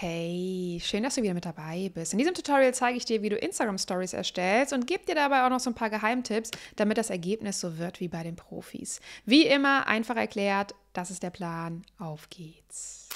Hey, schön, dass du wieder mit dabei bist. In diesem Tutorial zeige ich dir, wie du Instagram Stories erstellst und gebe dir dabei auch noch so ein paar Geheimtipps, damit das Ergebnis so wird wie bei den Profis. Wie immer, einfach erklärt, das ist der Plan. Auf geht's.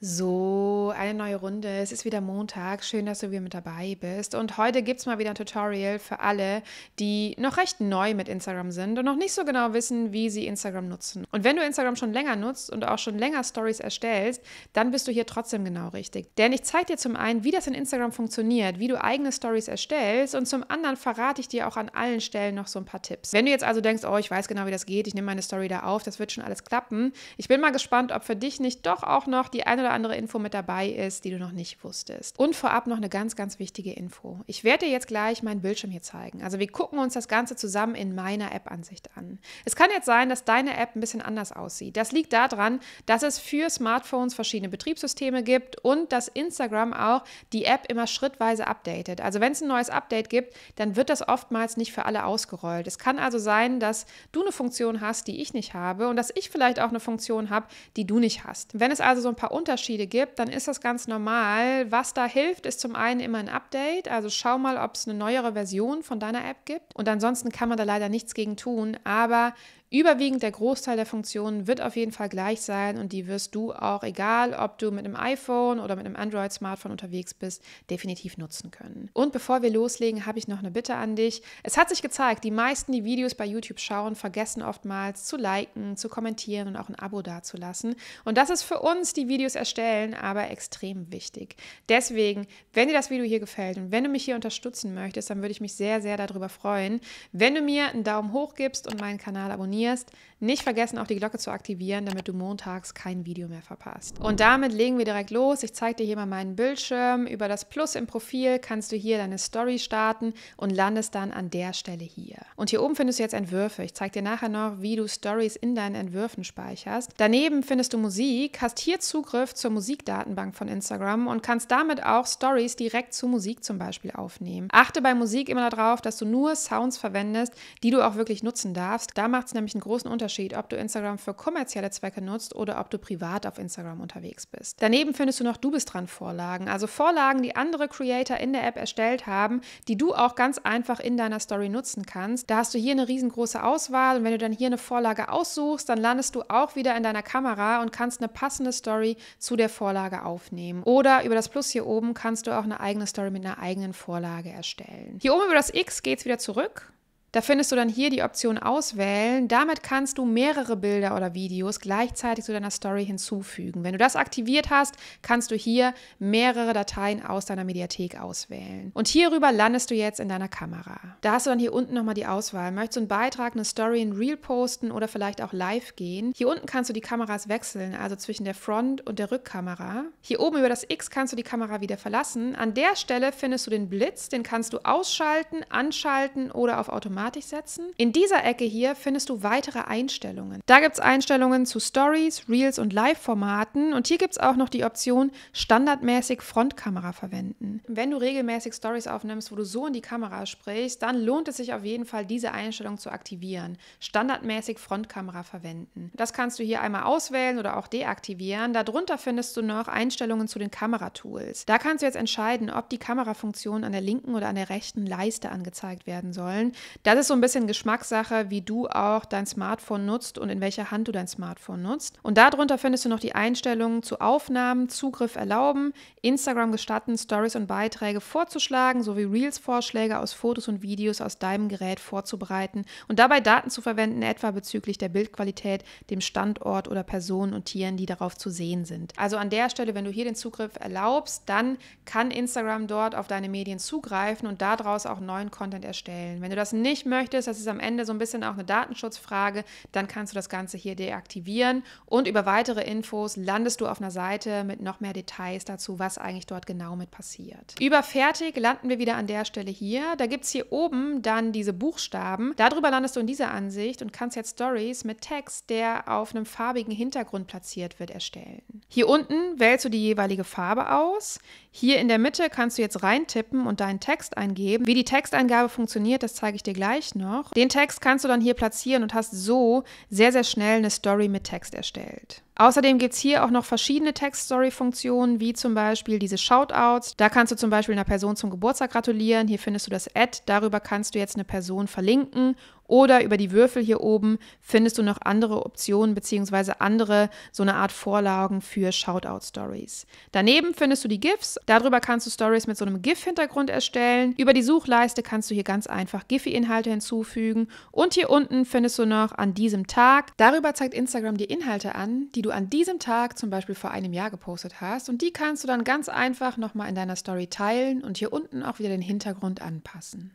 So, eine neue Runde. Es ist wieder Montag. Schön, dass du wieder mit dabei bist. Und heute gibt es mal wieder ein Tutorial für alle, die noch recht neu mit Instagram sind und noch nicht so genau wissen, wie sie Instagram nutzen. Und wenn du Instagram schon länger nutzt und auch schon länger Stories erstellst, dann bist du hier trotzdem genau richtig. Denn ich zeige dir zum einen, wie das in Instagram funktioniert, wie du eigene Stories erstellst und zum anderen verrate ich dir auch an allen Stellen noch so ein paar Tipps. Wenn du jetzt also denkst, oh, ich weiß genau, wie das geht, ich nehme meine Story da auf, das wird schon alles klappen. Ich bin mal gespannt, ob für dich nicht doch auch noch die eine oder oder andere Info mit dabei ist, die du noch nicht wusstest. Und vorab noch eine ganz, ganz wichtige Info. Ich werde dir jetzt gleich meinen Bildschirm hier zeigen. Also wir gucken uns das Ganze zusammen in meiner App-Ansicht an. Es kann jetzt sein, dass deine App ein bisschen anders aussieht. Das liegt daran, dass es für Smartphones verschiedene Betriebssysteme gibt und dass Instagram auch die App immer schrittweise updatet. Also wenn es ein neues Update gibt, dann wird das oftmals nicht für alle ausgerollt. Es kann also sein, dass du eine Funktion hast, die ich nicht habe und dass ich vielleicht auch eine Funktion habe, die du nicht hast. Wenn es also so ein paar Unterschiede Unterschiede gibt, dann ist das ganz normal. Was da hilft, ist zum einen immer ein Update. Also schau mal, ob es eine neuere Version von deiner App gibt. Und ansonsten kann man da leider nichts gegen tun. Aber Überwiegend der Großteil der Funktionen wird auf jeden Fall gleich sein und die wirst du auch, egal ob du mit einem iPhone oder mit einem Android-Smartphone unterwegs bist, definitiv nutzen können. Und bevor wir loslegen, habe ich noch eine Bitte an dich. Es hat sich gezeigt, die meisten, die Videos bei YouTube schauen, vergessen oftmals zu liken, zu kommentieren und auch ein Abo dazulassen. Und das ist für uns, die Videos erstellen, aber extrem wichtig. Deswegen, wenn dir das Video hier gefällt und wenn du mich hier unterstützen möchtest, dann würde ich mich sehr, sehr darüber freuen, wenn du mir einen Daumen hoch gibst und meinen Kanal abonnierst nie jest Nicht vergessen, auch die Glocke zu aktivieren, damit du montags kein Video mehr verpasst. Und damit legen wir direkt los. Ich zeige dir hier mal meinen Bildschirm. Über das Plus im Profil kannst du hier deine Story starten und landest dann an der Stelle hier. Und hier oben findest du jetzt Entwürfe. Ich zeige dir nachher noch, wie du Stories in deinen Entwürfen speicherst. Daneben findest du Musik, hast hier Zugriff zur Musikdatenbank von Instagram und kannst damit auch Stories direkt zu Musik zum Beispiel aufnehmen. Achte bei Musik immer darauf, dass du nur Sounds verwendest, die du auch wirklich nutzen darfst. Da macht es nämlich einen großen Unterschied Unterschied, ob du Instagram für kommerzielle Zwecke nutzt oder ob du privat auf Instagram unterwegs bist. Daneben findest du noch Du bist dran Vorlagen, also Vorlagen, die andere Creator in der App erstellt haben, die du auch ganz einfach in deiner Story nutzen kannst. Da hast du hier eine riesengroße Auswahl und wenn du dann hier eine Vorlage aussuchst, dann landest du auch wieder in deiner Kamera und kannst eine passende Story zu der Vorlage aufnehmen. Oder über das Plus hier oben kannst du auch eine eigene Story mit einer eigenen Vorlage erstellen. Hier oben über das X geht es wieder zurück. Da findest du dann hier die Option Auswählen. Damit kannst du mehrere Bilder oder Videos gleichzeitig zu deiner Story hinzufügen. Wenn du das aktiviert hast, kannst du hier mehrere Dateien aus deiner Mediathek auswählen. Und hierüber landest du jetzt in deiner Kamera. Da hast du dann hier unten nochmal die Auswahl. Möchtest du einen Beitrag, eine Story, in Real posten oder vielleicht auch live gehen? Hier unten kannst du die Kameras wechseln, also zwischen der Front- und der Rückkamera. Hier oben über das X kannst du die Kamera wieder verlassen. An der Stelle findest du den Blitz, den kannst du ausschalten, anschalten oder auf Automatik fertig setzen. In dieser Ecke hier findest du weitere Einstellungen. Da gibt es Einstellungen zu Stories, Reels und Live-Formaten und hier gibt es auch noch die Option standardmäßig Frontkamera verwenden. Wenn du regelmäßig Stories aufnimmst, wo du so in die Kamera sprichst, dann lohnt es sich auf jeden Fall, diese Einstellung zu aktivieren. Standardmäßig Frontkamera verwenden. Das kannst du hier einmal auswählen oder auch deaktivieren. Darunter findest du noch Einstellungen zu den Kameratools. Da kannst du jetzt entscheiden, ob die Kamerafunktionen an der linken oder an der rechten Leiste angezeigt werden sollen. Das ist so ein bisschen Geschmackssache, wie du auch dein Smartphone nutzt und in welcher Hand du dein Smartphone nutzt. Und darunter findest du noch die Einstellungen zu Aufnahmen, Zugriff erlauben, Instagram gestatten, Stories und Beiträge vorzuschlagen, sowie Reels-Vorschläge aus Fotos und Videos aus deinem Gerät vorzubereiten und dabei Daten zu verwenden, etwa bezüglich der Bildqualität, dem Standort oder Personen und Tieren, die darauf zu sehen sind. Also an der Stelle, wenn du hier den Zugriff erlaubst, dann kann Instagram dort auf deine Medien zugreifen und daraus auch neuen Content erstellen. Wenn du das nicht nicht möchtest, das ist am Ende so ein bisschen auch eine Datenschutzfrage, dann kannst du das Ganze hier deaktivieren. Und über weitere Infos landest du auf einer Seite mit noch mehr Details dazu, was eigentlich dort genau mit passiert. Über Fertig landen wir wieder an der Stelle hier. Da gibt es hier oben dann diese Buchstaben. Darüber landest du in dieser Ansicht und kannst jetzt Stories mit Text, der auf einem farbigen Hintergrund platziert wird, erstellen. Hier unten wählst du die jeweilige Farbe aus. Hier in der Mitte kannst du jetzt reintippen und deinen Text eingeben. Wie die Texteingabe funktioniert, das zeige ich dir gleich gleich noch. Den Text kannst du dann hier platzieren und hast so sehr, sehr schnell eine Story mit Text erstellt. Außerdem gibt es hier auch noch verschiedene Text-Story-Funktionen, wie zum Beispiel diese Shoutouts. Da kannst du zum Beispiel einer Person zum Geburtstag gratulieren. Hier findest du das Ad. Darüber kannst du jetzt eine Person verlinken oder über die Würfel hier oben findest du noch andere Optionen bzw. andere so eine Art Vorlagen für Shoutout-Stories. Daneben findest du die GIFs. Darüber kannst du Stories mit so einem GIF-Hintergrund erstellen. Über die Suchleiste kannst du hier ganz einfach GIF-Inhalte hinzufügen. Und hier unten findest du noch an diesem Tag. Darüber zeigt Instagram dir Inhalte an, die du an diesem Tag zum Beispiel vor einem Jahr gepostet hast. Und die kannst du dann ganz einfach nochmal in deiner Story teilen und hier unten auch wieder den Hintergrund anpassen.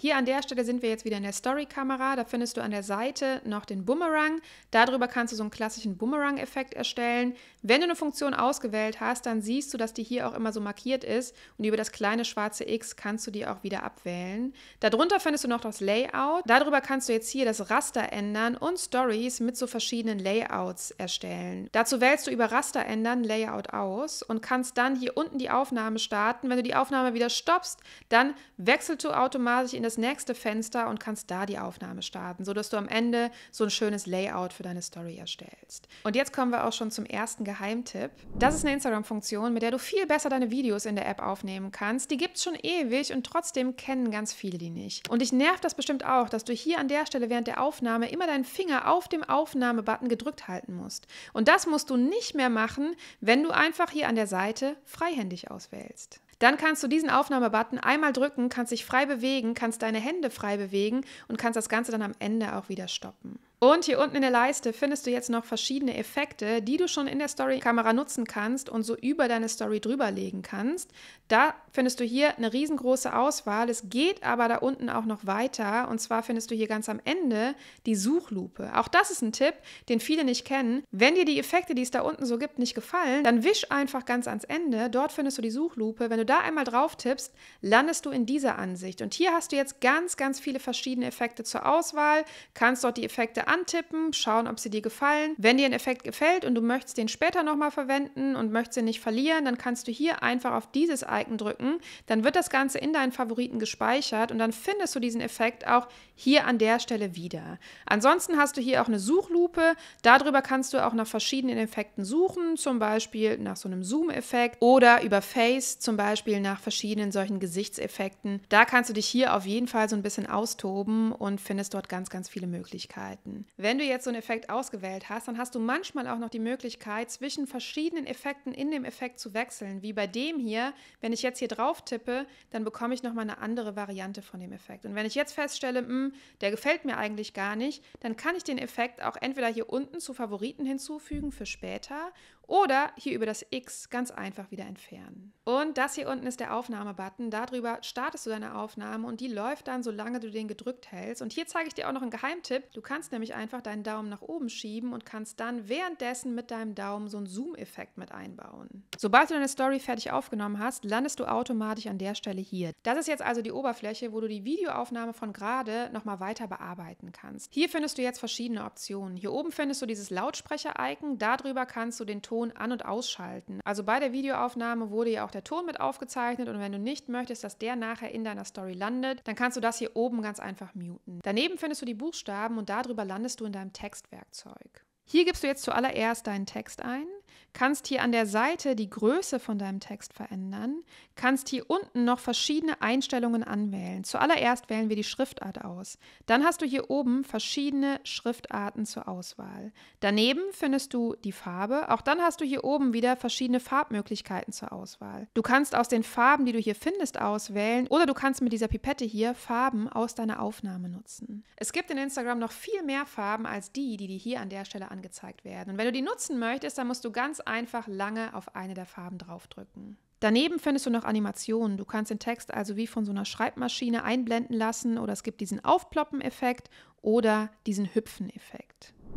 Hier an der Stelle sind wir jetzt wieder in der Story-Kamera. Da findest du an der Seite noch den Boomerang. Darüber kannst du so einen klassischen Boomerang-Effekt erstellen. Wenn du eine Funktion ausgewählt hast, dann siehst du, dass die hier auch immer so markiert ist. Und über das kleine schwarze X kannst du die auch wieder abwählen. Darunter findest du noch das Layout. Darüber kannst du jetzt hier das Raster ändern und Stories mit so verschiedenen Layouts erstellen. Dazu wählst du über Raster ändern Layout aus und kannst dann hier unten die Aufnahme starten. Wenn du die Aufnahme wieder stoppst, dann wechselst du automatisch in das das nächste Fenster und kannst da die Aufnahme starten, sodass du am Ende so ein schönes Layout für deine Story erstellst. Und jetzt kommen wir auch schon zum ersten Geheimtipp. Das ist eine Instagram-Funktion, mit der du viel besser deine Videos in der App aufnehmen kannst. Die gibt es schon ewig und trotzdem kennen ganz viele die nicht. Und dich nervt das bestimmt auch, dass du hier an der Stelle während der Aufnahme immer deinen Finger auf dem Aufnahmebutton gedrückt halten musst. Und das musst du nicht mehr machen, wenn du einfach hier an der Seite freihändig auswählst. Dann kannst du diesen Aufnahmebutton einmal drücken, kannst dich frei bewegen, kannst deine Hände frei bewegen und kannst das Ganze dann am Ende auch wieder stoppen. Und hier unten in der Leiste findest du jetzt noch verschiedene Effekte, die du schon in der Story-Kamera nutzen kannst und so über deine Story drüber legen kannst. Da findest du hier eine riesengroße Auswahl. Es geht aber da unten auch noch weiter. Und zwar findest du hier ganz am Ende die Suchlupe. Auch das ist ein Tipp, den viele nicht kennen. Wenn dir die Effekte, die es da unten so gibt, nicht gefallen, dann wisch einfach ganz ans Ende. Dort findest du die Suchlupe. Wenn du da einmal drauf tippst, landest du in dieser Ansicht. Und hier hast du jetzt ganz, ganz viele verschiedene Effekte zur Auswahl. Kannst dort die Effekte antippen, schauen, ob sie dir gefallen. Wenn dir ein Effekt gefällt und du möchtest den später nochmal verwenden und möchtest ihn nicht verlieren, dann kannst du hier einfach auf dieses Icon drücken. Dann wird das Ganze in deinen Favoriten gespeichert und dann findest du diesen Effekt auch hier an der Stelle wieder. Ansonsten hast du hier auch eine Suchlupe. Darüber kannst du auch nach verschiedenen Effekten suchen, zum Beispiel nach so einem Zoom-Effekt oder über Face, zum Beispiel nach verschiedenen solchen Gesichtseffekten. Da kannst du dich hier auf jeden Fall so ein bisschen austoben und findest dort ganz, ganz viele Möglichkeiten können. Wenn du jetzt so einen Effekt ausgewählt hast, dann hast du manchmal auch noch die Möglichkeit, zwischen verschiedenen Effekten in dem Effekt zu wechseln. Wie bei dem hier, wenn ich jetzt hier drauf tippe, dann bekomme ich nochmal eine andere Variante von dem Effekt. Und wenn ich jetzt feststelle, mh, hm, der gefällt mir eigentlich gar nicht, dann kann ich den Effekt auch entweder hier unten zu Favoriten hinzufügen für später oder hier über das X ganz einfach wieder entfernen. Und das hier unten ist der Aufnahmebutton. Darüber startest du deine Aufnahme und die läuft dann, solange du den gedrückt hältst. Und hier zeige ich dir auch noch einen Geheimtipp. Du kannst nämlich einfach deinen Daumen nach oben schieben und kannst dann währenddessen mit deinem Daumen so einen Zoom-Effekt mit einbauen. Sobald du deine Story fertig aufgenommen hast, landest du automatisch an der Stelle hier. Das ist jetzt also die Oberfläche, wo du die Videoaufnahme von gerade nochmal weiter bearbeiten kannst. Hier findest du jetzt verschiedene Optionen. Hier oben findest du dieses Lautsprecher-Icon. Darüber kannst du den Ton Ton an- und ausschalten. Also bei der Videoaufnahme wurde ja auch der Ton mit aufgezeichnet und wenn du nicht möchtest, dass der nachher in deiner Story landet, dann kannst du das hier oben ganz einfach muten. Daneben findest du die Buchstaben und darüber landest du in deinem Textwerkzeug. Hier gibst du jetzt zuallererst deinen Text ein kannst hier an der Seite die Größe von deinem Text verändern, kannst hier unten noch verschiedene Einstellungen anwählen. Zuallererst wählen wir die Schriftart aus. Dann hast du hier oben verschiedene Schriftarten zur Auswahl. Daneben findest du die Farbe. Auch dann hast du hier oben wieder verschiedene Farbmöglichkeiten zur Auswahl. Du kannst aus den Farben, die du hier findest, auswählen oder du kannst mit dieser Pipette hier Farben aus deiner Aufnahme nutzen. Es gibt in Instagram noch viel mehr Farben als die, die dir hier an der Stelle angezeigt werden. Und wenn du die nutzen möchtest, dann musst du ganz einfach lange auf eine der Farben draufdrücken. Daneben findest du noch Animationen. Du kannst den Text also wie von so einer Schreibmaschine einblenden lassen oder es gibt diesen Aufploppen-Effekt oder diesen Hüpfen-Effekt.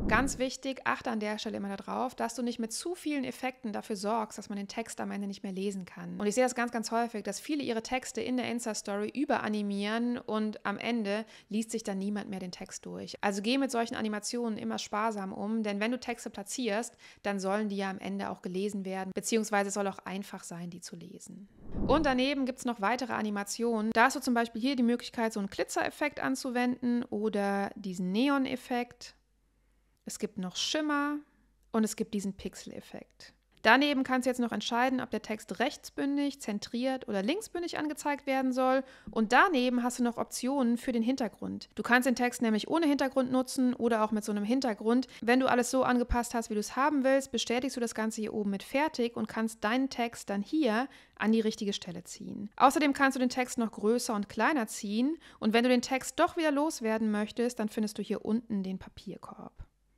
Ganz wichtig, achte an der Stelle immer darauf, dass du nicht mit zu vielen Effekten dafür sorgst, dass man den Text am Ende nicht mehr lesen kann. Und ich sehe das ganz, ganz häufig, dass viele ihre Texte in der Insta-Story überanimieren und am Ende liest sich dann niemand mehr den Text durch. Also geh mit solchen Animationen immer sparsam um, denn wenn du Texte platzierst, dann sollen die ja am Ende auch gelesen werden, beziehungsweise es soll auch einfach sein, die zu lesen. Und daneben gibt es noch weitere Animationen. Da hast du zum Beispiel hier die Möglichkeit, so einen Glitzer-Effekt anzuwenden oder diesen Neon-Effekt es gibt noch Schimmer und es gibt diesen Pixel-Effekt. Daneben kannst du jetzt noch entscheiden, ob der Text rechtsbündig, zentriert oder linksbündig angezeigt werden soll. Und daneben hast du noch Optionen für den Hintergrund. Du kannst den Text nämlich ohne Hintergrund nutzen oder auch mit so einem Hintergrund. Wenn du alles so angepasst hast, wie du es haben willst, bestätigst du das Ganze hier oben mit Fertig und kannst deinen Text dann hier an die richtige Stelle ziehen. Außerdem kannst du den Text noch größer und kleiner ziehen. Und wenn du den Text doch wieder loswerden möchtest, dann findest du hier unten den Papierkorb.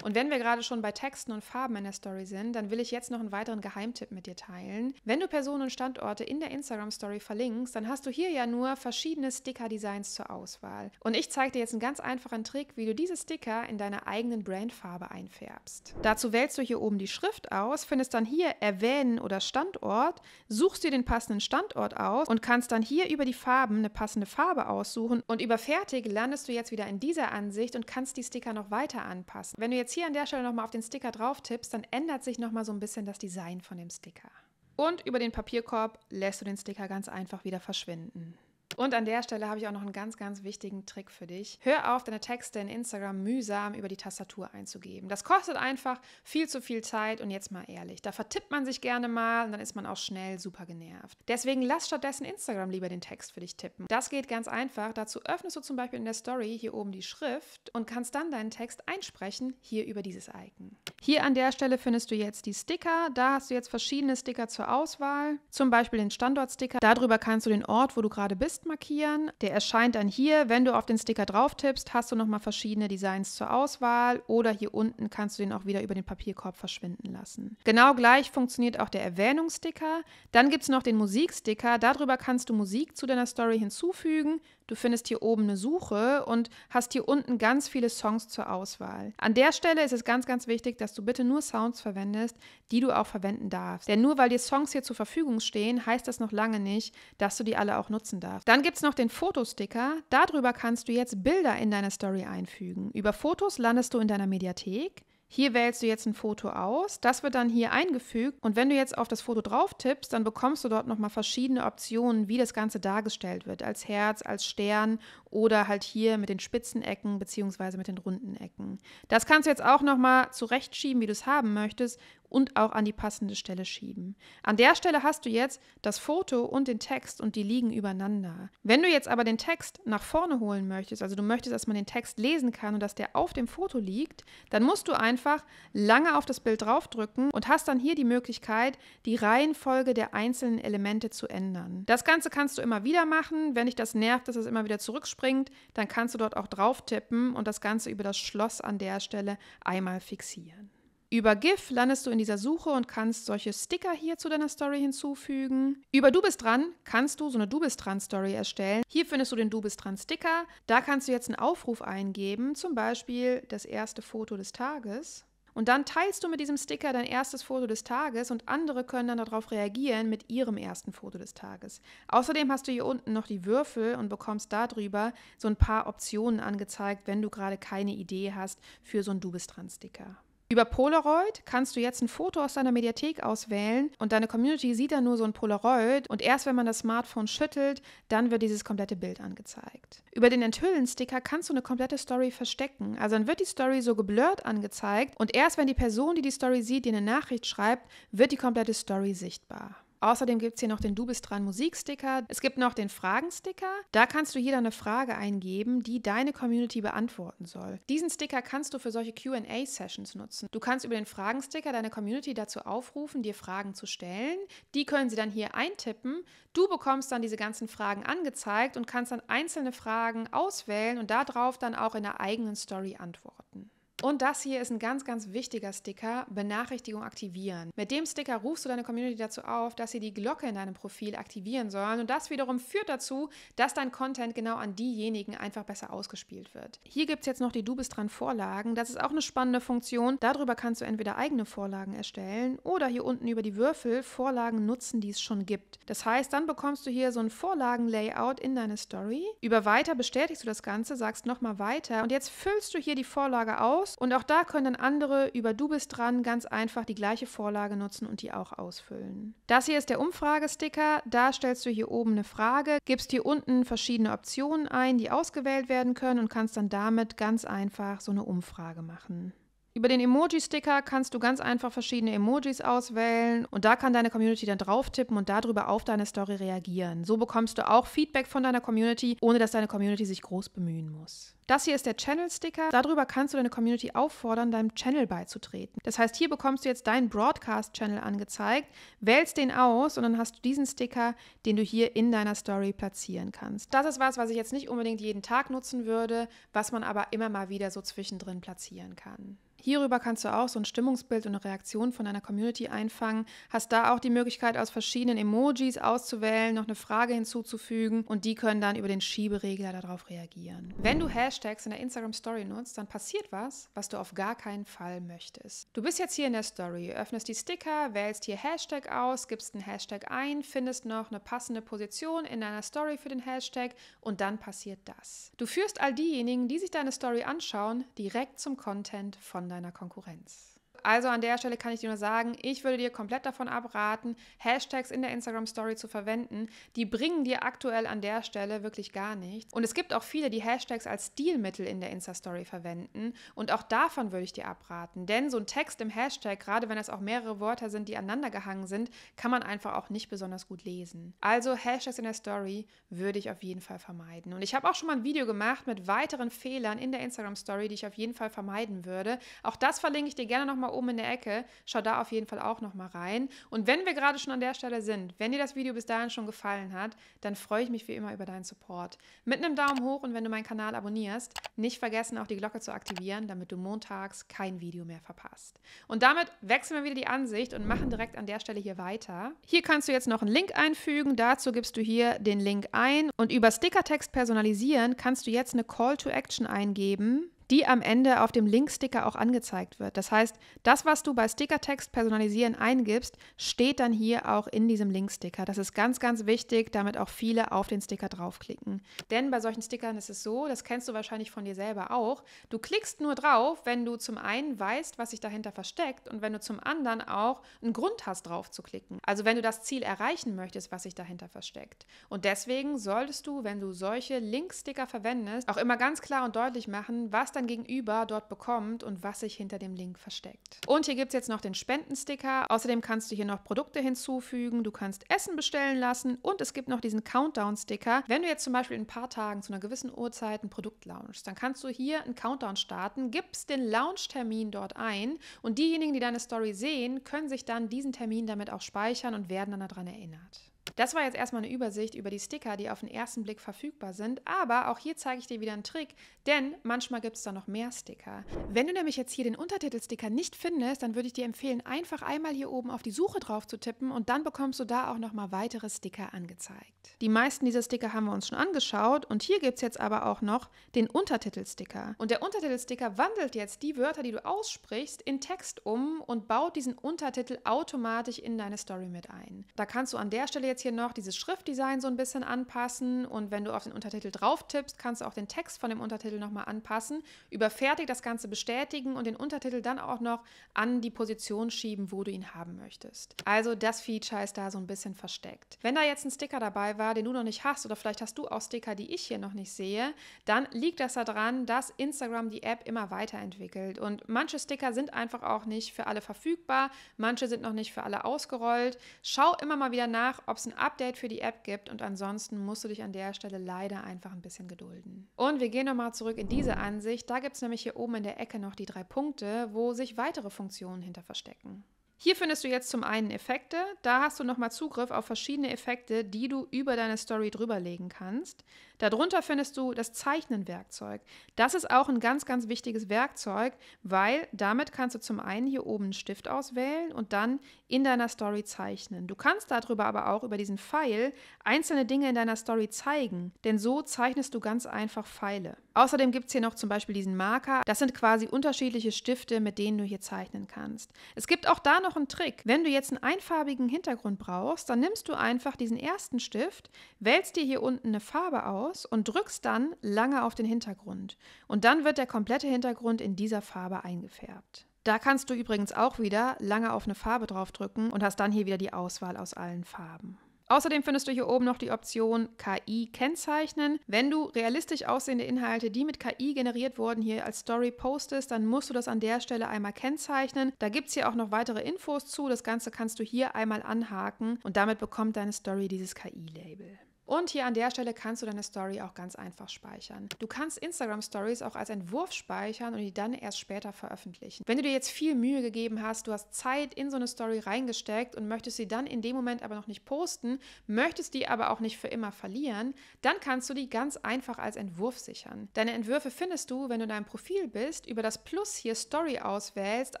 Und wenn wir gerade schon bei Texten und Farben in der Story sind, dann will ich jetzt noch einen weiteren Geheimtipp mit dir teilen. Wenn du Personen und Standorte in der Instagram Story verlinkst, dann hast du hier ja nur verschiedene Sticker Designs zur Auswahl. Und ich zeige dir jetzt einen ganz einfachen Trick, wie du diese Sticker in deiner eigenen Brandfarbe einfärbst. Dazu wählst du hier oben die Schrift aus, findest dann hier erwähnen oder Standort, suchst dir den passenden Standort aus und kannst dann hier über die Farben eine passende Farbe aussuchen und über fertig landest du jetzt wieder in dieser Ansicht und kannst die Sticker noch weiter anpassen. Wenn du jetzt jetzt hier an der Stelle nochmal auf den Sticker drauf tippst, dann ändert sich nochmal so ein bisschen das Design von dem Sticker. Und über den Papierkorb lässt du den Sticker ganz einfach wieder verschwinden. Und an der Stelle habe ich auch noch einen ganz, ganz wichtigen Trick für dich. Hör auf, deine Texte in Instagram mühsam über die Tastatur einzugeben. Das kostet einfach viel zu viel Zeit und jetzt mal ehrlich. Da vertippt man sich gerne mal und dann ist man auch schnell super genervt. Deswegen lass stattdessen Instagram lieber den Text für dich tippen. Das geht ganz einfach. Dazu öffnest du zum Beispiel in der Story hier oben die Schrift und kannst dann deinen Text einsprechen hier über dieses Icon. Hier an der Stelle findest du jetzt die Sticker. Da hast du jetzt verschiedene Sticker zur Auswahl, zum Beispiel den Standortsticker. Darüber kannst du den Ort, wo du gerade bist, markieren. Der erscheint dann hier. Wenn du auf den Sticker drauf tippst, hast du nochmal verschiedene Designs zur Auswahl oder hier unten kannst du den auch wieder über den Papierkorb verschwinden lassen. Genau gleich funktioniert auch der Erwähnungssticker. Dann gibt es noch den Musiksticker. Darüber kannst du Musik zu deiner Story hinzufügen. Du findest hier oben eine Suche und hast hier unten ganz viele Songs zur Auswahl. An der Stelle ist es ganz, ganz wichtig, dass dass du bitte nur Sounds verwendest, die du auch verwenden darfst. Denn nur weil dir Songs hier zur Verfügung stehen, heißt das noch lange nicht, dass du die alle auch nutzen darfst. Dann gibt es noch den Fotosticker. Darüber kannst du jetzt Bilder in deine Story einfügen. Über Fotos landest du in deiner Mediathek. Hier wählst du jetzt ein Foto aus, das wird dann hier eingefügt und wenn du jetzt auf das Foto drauf tippst, dann bekommst du dort nochmal verschiedene Optionen, wie das Ganze dargestellt wird, als Herz, als Stern oder halt hier mit den spitzen Ecken bzw. mit den runden Ecken. Das kannst du jetzt auch nochmal zurechtschieben, wie du es haben möchtest und auch an die passende Stelle schieben. An der Stelle hast du jetzt das Foto und den Text und die liegen übereinander. Wenn du jetzt aber den Text nach vorne holen möchtest, also du möchtest, dass man den Text lesen kann und dass der auf dem Foto liegt, dann musst du einfach lange auf das Bild draufdrücken und hast dann hier die Möglichkeit, die Reihenfolge der einzelnen Elemente zu ändern. Das Ganze kannst du immer wieder machen. Wenn dich das nervt, dass es immer wieder zurückspringt, springt, dann kannst du dort auch drauf tippen und das Ganze über das Schloss an der Stelle einmal fixieren. Über GIF landest du in dieser Suche und kannst solche Sticker hier zu deiner Story hinzufügen. Über Du bist dran kannst du so eine Du bist dran Story erstellen. Hier findest du den Du bist dran Sticker. Da kannst du jetzt einen Aufruf eingeben, zum Beispiel das erste Foto des Tages. Und dann teilst du mit diesem Sticker dein erstes Foto des Tages und andere können dann darauf reagieren mit ihrem ersten Foto des Tages. Außerdem hast du hier unten noch die Würfel und bekommst darüber so ein paar Optionen angezeigt, wenn du gerade keine Idee hast für so einen Du bist dran Sticker. Über Polaroid kannst du jetzt ein Foto aus deiner Mediathek auswählen und deine Community sieht dann nur so ein Polaroid und erst wenn man das Smartphone schüttelt, dann wird dieses komplette Bild angezeigt. Über den Enthüllen-Sticker kannst du eine komplette Story verstecken. Also dann wird die Story so geblurrt angezeigt und erst wenn die Person, die die Story sieht, dir eine Nachricht schreibt, wird die komplette Story sichtbar. Außerdem gibt es hier noch den Du bist dran Musiksticker. Es gibt noch den Fragensticker. Da kannst du jeder eine Frage eingeben, die deine Community beantworten soll. Diesen Sticker kannst du für solche QA-Sessions nutzen. Du kannst über den Fragensticker deine Community dazu aufrufen, dir Fragen zu stellen. Die können sie dann hier eintippen. Du bekommst dann diese ganzen Fragen angezeigt und kannst dann einzelne Fragen auswählen und darauf dann auch in der eigenen Story antworten. Und das hier ist ein ganz, ganz wichtiger Sticker, Benachrichtigung aktivieren. Mit dem Sticker rufst du deine Community dazu auf, dass sie die Glocke in deinem Profil aktivieren sollen. Und das wiederum führt dazu, dass dein Content genau an diejenigen einfach besser ausgespielt wird. Hier gibt es jetzt noch die Du bist dran Vorlagen. Das ist auch eine spannende Funktion. Darüber kannst du entweder eigene Vorlagen erstellen oder hier unten über die Würfel Vorlagen nutzen, die es schon gibt. Das heißt, dann bekommst du hier so ein Vorlagen-Layout in deine Story. Über weiter bestätigst du das Ganze, sagst nochmal weiter und jetzt füllst du hier die Vorlage aus aus und auch da können dann andere über Du bist dran ganz einfach die gleiche Vorlage nutzen und die auch ausfüllen. Das hier ist der Umfragesticker. Da stellst du hier oben eine Frage, gibst hier unten verschiedene Optionen ein, die ausgewählt werden können und kannst dann damit ganz einfach so eine Umfrage machen. Über den Emoji-Sticker kannst du ganz einfach verschiedene Emojis auswählen und da kann deine Community dann drauf tippen und darüber auf deine Story reagieren. So bekommst du auch Feedback von deiner Community, ohne dass deine Community sich groß bemühen muss. Das hier ist der Channel-Sticker. Darüber kannst du deine Community auffordern, deinem Channel beizutreten. Das heißt, hier bekommst du jetzt deinen Broadcast-Channel angezeigt, wählst den aus und dann hast du diesen Sticker, den du hier in deiner Story platzieren kannst. Das ist was, was ich jetzt nicht unbedingt jeden Tag nutzen würde, was man aber immer mal wieder so zwischendrin platzieren kann. Hierüber kannst du auch so ein Stimmungsbild und eine Reaktion von deiner Community einfangen. Hast da auch die Möglichkeit, aus verschiedenen Emojis auszuwählen, noch eine Frage hinzuzufügen und die können dann über den Schieberegler darauf reagieren. Wenn du Hashtags in der Instagram Story nutzt, dann passiert was, was du auf gar keinen Fall möchtest. Du bist jetzt hier in der Story, öffnest die Sticker, wählst hier Hashtag aus, gibst einen Hashtag ein, findest noch eine passende Position in deiner Story für den Hashtag und dann passiert das. Du führst all diejenigen, die sich deine Story anschauen, direkt zum Content von deiner Konkurrenz also an der Stelle kann ich dir nur sagen, ich würde dir komplett davon abraten, Hashtags in der Instagram Story zu verwenden. Die bringen dir aktuell an der Stelle wirklich gar nichts. Und es gibt auch viele, die Hashtags als Stilmittel in der Insta Story verwenden. Und auch davon würde ich dir abraten. Denn so ein Text im Hashtag, gerade wenn es auch mehrere Wörter sind, die aneinander gehangen sind, kann man einfach auch nicht besonders gut lesen. Also Hashtags in der Story würde ich auf jeden Fall vermeiden. Und ich habe auch schon mal ein Video gemacht mit weiteren Fehlern in der Instagram Story, die ich auf jeden Fall vermeiden würde. Auch das verlinke ich dir gerne nochmal oben in der Ecke. Schau da auf jeden Fall auch nochmal rein. Und wenn wir gerade schon an der Stelle sind, wenn dir das Video bis dahin schon gefallen hat, dann freue ich mich wie immer über deinen Support. Mit einem Daumen hoch und wenn du meinen Kanal abonnierst, nicht vergessen auch die Glocke zu aktivieren, damit du montags kein Video mehr verpasst. Und damit wechseln wir wieder die Ansicht und machen direkt an der Stelle hier weiter. Hier kannst du jetzt noch einen Link einfügen. Dazu gibst du hier den Link ein und über Stickertext personalisieren kannst du jetzt eine Call to Action eingeben die am Ende auf dem Link-Sticker auch angezeigt wird. Das heißt, das, was du bei Stickertext personalisieren eingibst, steht dann hier auch in diesem Link-Sticker. Das ist ganz, ganz wichtig, damit auch viele auf den Sticker draufklicken. Denn bei solchen Stickern ist es so, das kennst du wahrscheinlich von dir selber auch, du klickst nur drauf, wenn du zum einen weißt, was sich dahinter versteckt und wenn du zum anderen auch einen Grund hast, drauf zu klicken. Also wenn du das Ziel erreichen möchtest, was sich dahinter versteckt. Und deswegen solltest du, wenn du solche Link-Sticker verwendest, auch immer ganz klar und deutlich machen, was da dein Gegenüber dort bekommt und was sich hinter dem Link versteckt. Und hier gibt es jetzt noch den Spendensticker. Außerdem kannst du hier noch Produkte hinzufügen, du kannst Essen bestellen lassen und es gibt noch diesen Countdown-Sticker. Wenn du jetzt zum Beispiel in ein paar Tagen zu einer gewissen Uhrzeit ein Produkt launchst, dann kannst du hier einen Countdown starten, gibst den Launch-Termin dort ein und diejenigen, die deine Story sehen, können sich dann diesen Termin damit auch speichern und werden dann daran erinnert. Das war jetzt erstmal eine Übersicht über die Sticker, die auf den ersten Blick verfügbar sind. Aber auch hier zeige ich dir wieder einen Trick, denn manchmal gibt es da noch mehr Sticker. Wenn du nämlich jetzt hier den Untertitelsticker nicht findest, dann würde ich dir empfehlen, einfach einmal hier oben auf die Suche drauf zu tippen und dann bekommst du da auch nochmal weitere Sticker angezeigt. Die meisten dieser Sticker haben wir uns schon angeschaut und hier gibt es jetzt aber auch noch den Untertitelsticker. Und der Untertitelsticker wandelt jetzt die Wörter, die du aussprichst, in Text um und baut diesen Untertitel automatisch in deine Story mit ein. Da kannst du an der Stelle jetzt jetzt hier noch dieses Schriftdesign so ein bisschen anpassen und wenn du auf den Untertitel drauf tippst, kannst du auch den Text von dem Untertitel nochmal anpassen, überfertig das Ganze bestätigen und den Untertitel dann auch noch an die Position schieben, wo du ihn haben möchtest. Also das Feature ist da so ein bisschen versteckt. Wenn da jetzt ein Sticker dabei war, den du noch nicht hast oder vielleicht hast du auch Sticker, die ich hier noch nicht sehe, dann liegt das daran, dass Instagram die App immer weiterentwickelt und manche Sticker sind einfach auch nicht für alle verfügbar, manche sind noch nicht für alle ausgerollt. Schau immer mal wieder nach, ob es ein Update für die App gibt und ansonsten musst du dich an der Stelle leider einfach ein bisschen gedulden. Und wir gehen nochmal zurück in diese Ansicht. Da gibt es nämlich hier oben in der Ecke noch die drei Punkte, wo sich weitere Funktionen hinter verstecken. Hier findest du jetzt zum einen Effekte. Da hast du nochmal Zugriff auf verschiedene Effekte, die du über deine Story drüberlegen kannst. Darunter findest du das Zeichnen-Werkzeug. Das ist auch ein ganz, ganz wichtiges Werkzeug, weil damit kannst du zum einen hier oben einen Stift auswählen und dann in deiner Story zeichnen. Du kannst darüber aber auch über diesen Pfeil einzelne Dinge in deiner Story zeigen, denn so zeichnest du ganz einfach Pfeile. Außerdem gibt es hier noch zum Beispiel diesen Marker. Das sind quasi unterschiedliche Stifte, mit denen du hier zeichnen kannst. Es gibt auch da noch einen Trick. Wenn du jetzt einen einfarbigen Hintergrund brauchst, dann nimmst du einfach diesen ersten Stift, wählst dir hier unten eine Farbe aus und drückst dann lange auf den Hintergrund. Und dann wird der komplette Hintergrund in dieser Farbe eingefärbt. Da kannst du übrigens auch wieder lange auf eine Farbe draufdrücken und hast dann hier wieder die Auswahl aus allen Farben. Außerdem findest du hier oben noch die Option KI kennzeichnen. Wenn du realistisch aussehende Inhalte, die mit KI generiert wurden, hier als Story postest, dann musst du das an der Stelle einmal kennzeichnen. Da gibt es hier auch noch weitere Infos zu. Das Ganze kannst du hier einmal anhaken und damit bekommt deine Story dieses KI-Label. Und hier an der Stelle kannst du deine Story auch ganz einfach speichern. Du kannst Instagram Stories auch als Entwurf speichern und die dann erst später veröffentlichen. Wenn du dir jetzt viel Mühe gegeben hast, du hast Zeit in so eine Story reingesteckt und möchtest sie dann in dem Moment aber noch nicht posten, möchtest die aber auch nicht für immer verlieren, dann kannst du die ganz einfach als Entwurf sichern. Deine Entwürfe findest du, wenn du in deinem Profil bist, über das Plus hier Story auswählst,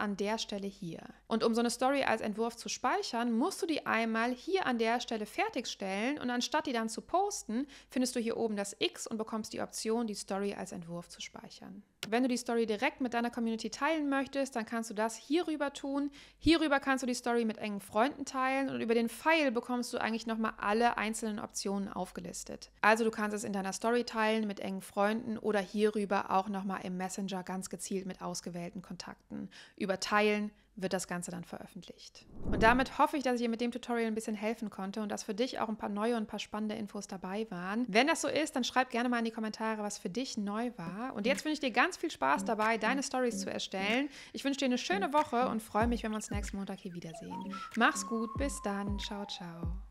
an der Stelle hier. Und um so eine Story als Entwurf zu speichern, musst du die einmal hier an der Stelle fertigstellen und anstatt die dann zu zu posten, findest du hier oben das X und bekommst die Option, die Story als Entwurf zu speichern. Wenn du die Story direkt mit deiner Community teilen möchtest, dann kannst du das hierüber tun. Hierüber kannst du die Story mit engen Freunden teilen und über den Pfeil bekommst du eigentlich nochmal alle einzelnen Optionen aufgelistet. Also du kannst es in deiner Story teilen mit engen Freunden oder hierüber auch nochmal im Messenger ganz gezielt mit ausgewählten Kontakten. Über Teilen, wird das Ganze dann veröffentlicht. Und damit hoffe ich, dass ich dir mit dem Tutorial ein bisschen helfen konnte und dass für dich auch ein paar neue und ein paar spannende Infos dabei waren. Wenn das so ist, dann schreib gerne mal in die Kommentare, was für dich neu war. Und jetzt wünsche ich dir ganz viel Spaß dabei, deine Stories zu erstellen. Ich wünsche dir eine schöne Woche und freue mich, wenn wir uns nächsten Montag hier wiedersehen. Mach's gut, bis dann, ciao, ciao.